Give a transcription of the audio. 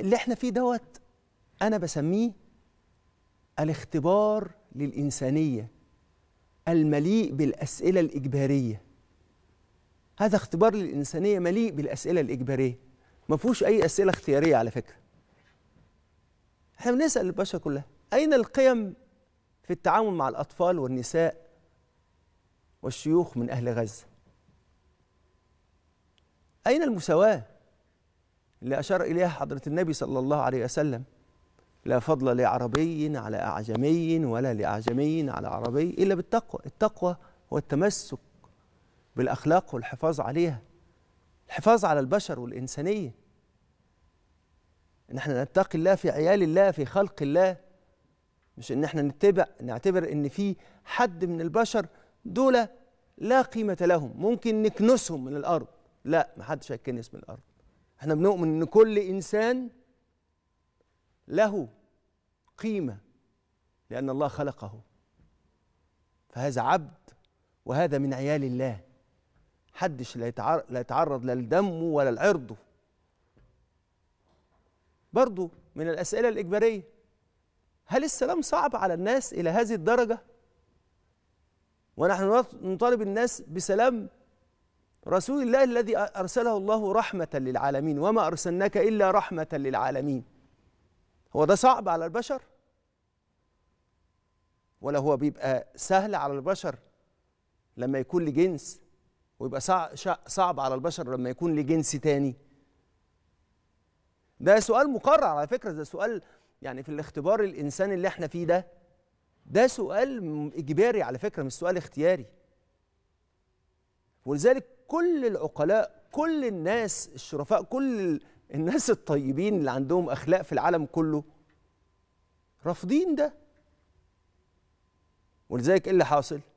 اللي احنا فيه دوت انا بسميه الاختبار للانسانيه المليء بالاسئله الاجباريه هذا اختبار للانسانيه مليء بالاسئله الاجباريه ما فيهوش اي اسئله اختياريه على فكره احنا بنسال البشر كلها اين القيم في التعامل مع الاطفال والنساء والشيوخ من اهل غزه اين المساواه اللي أشار إليها حضرة النبي صلى الله عليه وسلم لا فضل لعربي على أعجمي ولا لأعجمي على عربي إلا بالتقوى التقوى هو التمسك بالأخلاق والحفاظ عليها الحفاظ على البشر والإنسانية إن احنا نتقي الله في عيال الله في خلق الله مش إن احنا نتبع نعتبر إن في حد من البشر دول لا قيمة لهم ممكن نكنسهم من الأرض لا محدش هيتكنس من الأرض احنا بنؤمن ان كل انسان له قيمه لان الله خلقه فهذا عبد وهذا من عيال الله حدش لا يتعرض لا لدمه ولا لعرضه برضه من الاسئله الاجباريه هل السلام صعب على الناس الى هذه الدرجه ونحن نطالب الناس بسلام رسول الله الذي أرسله الله رحمة للعالمين وما أرسلناك إلا رحمة للعالمين هو ده صعب على البشر ولا هو بيبقى سهل على البشر لما يكون لجنس ويبقى صعب على البشر لما يكون لجنس تاني ده سؤال مقرر على فكرة ده سؤال يعني في الاختبار الإنساني اللي احنا فيه ده ده سؤال إجباري على فكرة مش سؤال اختياري ولذلك كل العقلاء كل الناس الشرفاء كل الناس الطيبين اللي عندهم اخلاق في العالم كله رافضين ده ولذلك ايه اللي حاصل